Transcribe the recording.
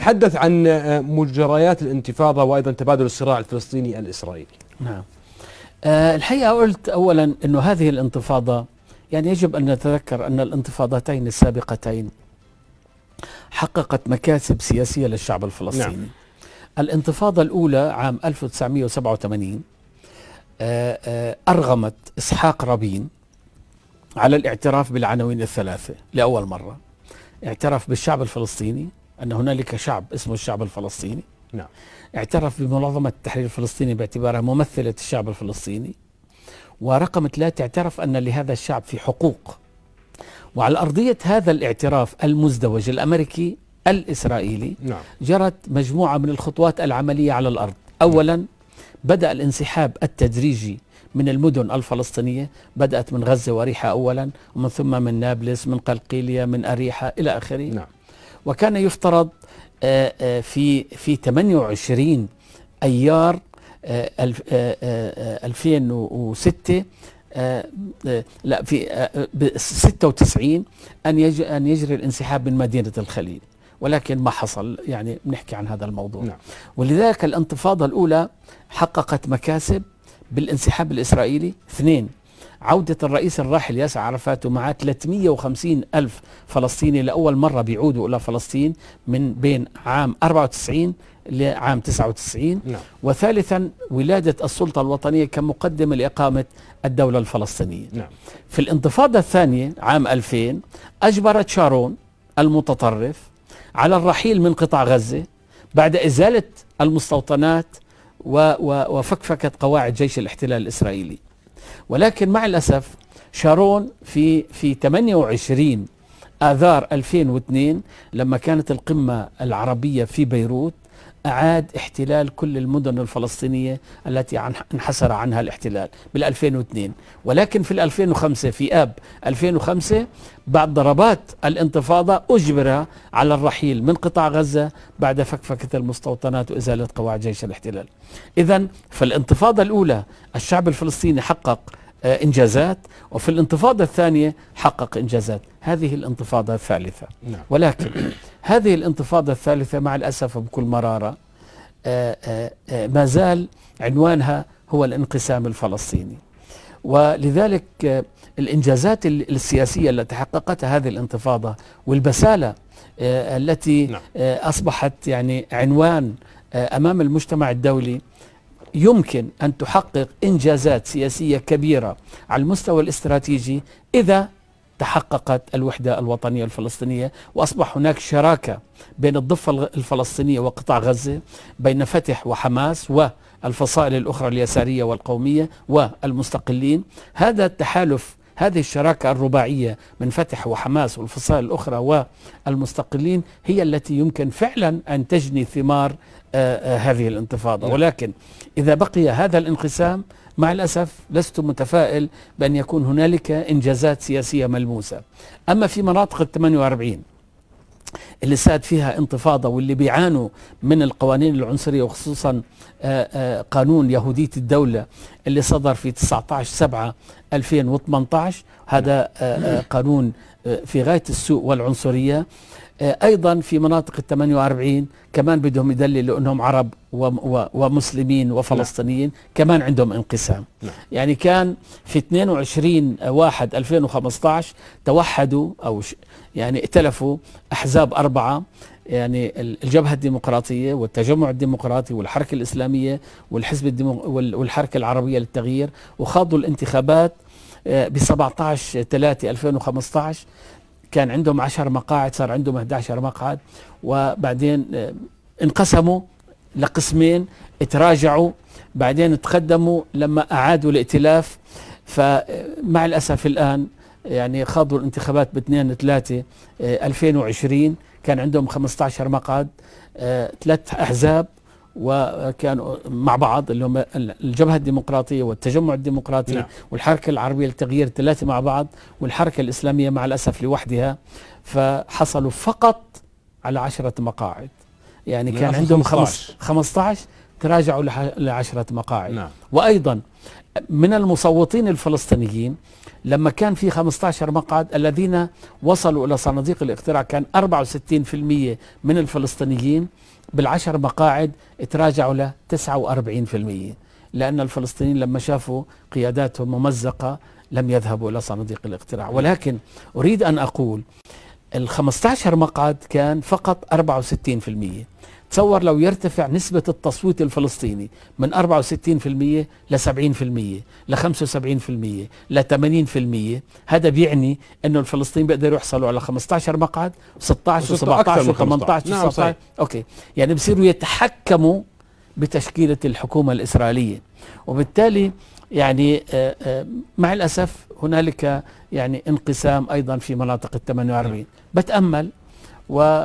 تحدث عن آه، مجريات الانتفاضة وأيضا تبادل الصراع الفلسطيني الإسرائيلي نعم آه، الحقيقة قلت أولا أن هذه الانتفاضة يعني يجب أن نتذكر أن الانتفاضتين السابقتين حققت مكاسب سياسية للشعب الفلسطيني نعم. الانتفاضة الأولى عام 1987 آه، أرغمت إسحاق رابين على الاعتراف بالعناوين الثلاثة لأول مرة اعترف بالشعب الفلسطيني أن هنالك شعب اسمه الشعب الفلسطيني نعم. اعترف بمنظمة التحرير الفلسطيني باعتبارها ممثلة الشعب الفلسطيني ورقم ثلاثة اعترف أن لهذا الشعب في حقوق وعلى أرضية هذا الاعتراف المزدوج الأمريكي الإسرائيلي نعم. جرت مجموعة من الخطوات العملية على الأرض أولا بدأ الانسحاب التدريجي من المدن الفلسطينية بدأت من غزة وريحة أولا ومن ثم من نابلس من قلقيلية من أريحة إلى آخره نعم. وكان يفترض آه، آه، في في 28 ايار 2006 آه، لا في 96 ان يجري ان يجري الانسحاب من مدينه الخليل ولكن ما حصل يعني بنحكي عن هذا الموضوع نعم. ولذلك الانتفاضه الاولى حققت مكاسب بالانسحاب الاسرائيلي اثنين عودة الرئيس الراحل ياسر عرفات ومعه 350 ألف فلسطيني لأول مرة بيعودوا إلى فلسطين من بين عام 94 لعام 99 نعم. وثالثا ولادة السلطة الوطنية كمقدمة لإقامة الدولة الفلسطينية نعم. في الانتفاضة الثانية عام 2000 أجبرت شارون المتطرف على الرحيل من قطاع غزة بعد إزالة المستوطنات وفكفكة قواعد جيش الاحتلال الإسرائيلي ولكن مع الأسف شارون في في 28 آذار 2002 لما كانت القمة العربية في بيروت أعاد احتلال كل المدن الفلسطينية التي انحسر عنها الاحتلال بال2002 ولكن في 2005 في آب 2005 بعد ضربات الانتفاضة أجبر على الرحيل من قطاع غزة بعد فكفكة المستوطنات وإزالة قواعد جيش الاحتلال إذا فالانتفاضة الأولى الشعب الفلسطيني حقق آه، إنجازات وفي الانتفاضة الثانية حقق إنجازات هذه الانتفاضة الثالثة نعم. ولكن هذه الانتفاضة الثالثة مع الأسف وبكل مرارة آه، آه، ما زال عنوانها هو الانقسام الفلسطيني ولذلك الإنجازات السياسية التي حققتها هذه الانتفاضة والبسالة التي نعم. أصبحت يعني عنوان أمام المجتمع الدولي يمكن أن تحقق إنجازات سياسية كبيرة على المستوى الاستراتيجي إذا تحققت الوحدة الوطنية الفلسطينية وأصبح هناك شراكة بين الضفة الفلسطينية وقطاع غزة بين فتح وحماس والفصائل الأخرى اليسارية والقومية والمستقلين هذا التحالف هذه الشراكة الرباعية من فتح وحماس والفصائل الأخرى والمستقلين هي التي يمكن فعلا أن تجني ثمار آه، آه، هذه الانتفاضة نعم. ولكن إذا بقي هذا الانقسام مع الأسف لست متفائل بأن يكون هنالك إنجازات سياسية ملموسة أما في مناطق الثمانية وأربعين اللي ساد فيها انتفاضة واللي بيعانوا من القوانين العنصرية وخصوصا آه، آه، قانون يهودية الدولة اللي صدر في 19 7 2018 هذا آه، قانون في غاية السوء والعنصرية آه، ايضا في مناطق ال 48 كمان بدهم يدلل لانهم عرب ومسلمين وفلسطينيين نعم. كمان عندهم انقسام نعم. يعني كان في 22 1 2015 توحدوا او يعني ائتلفوا احزاب اربعه يعني الجبهة الديمقراطية والتجمع الديمقراطي والحركة الإسلامية والحزب والحركة العربية للتغيير وخاضوا الانتخابات ب 17 3 2015 كان عندهم عشر مقاعد صار عندهم 11 مقعد وبعدين آه، انقسموا لقسمين تراجعوا بعدين تقدموا لما أعادوا الائتلاف فمع آه، الأسف الآن يعني خاضوا الانتخابات ب 2 3 2020 كان عندهم 15 مقعد آه، ثلاث أحزاب وكانوا مع بعض اللي هم الجبهة الديمقراطية والتجمع الديمقراطي نعم. والحركة العربية للتغيير الثلاثة مع بعض والحركة الإسلامية مع الأسف لوحدها فحصلوا فقط على عشرة مقاعد يعني كان عندهم 15 15 تراجعوا لعشرة مقاعد نعم. وأيضا من المصوتين الفلسطينيين لما كان في 15 مقعد الذين وصلوا إلى صناديق الاقتراع كان 64% من الفلسطينيين بالعشر مقاعد تراجعوا ل 49% لأن الفلسطينيين لما شافوا قياداتهم ممزقة لم يذهبوا إلى صناديق الاقتراع ولكن أريد أن أقول ال 15 مقعد كان فقط 64% تصور لو يرتفع نسبة التصويت الفلسطيني من 64% ل 70% ل 75% ل 80% هذا بيعني انه الفلسطينيين بيقدروا يحصلوا على 15 مقعد 16 و17 و18 و19 اوكي يعني بصيروا يتحكموا بتشكيلة الحكومة الإسرائيلية وبالتالي يعني آه، آه، مع الأسف هنالك يعني انقسام أيضا في مناطق ال 48 بتأمل و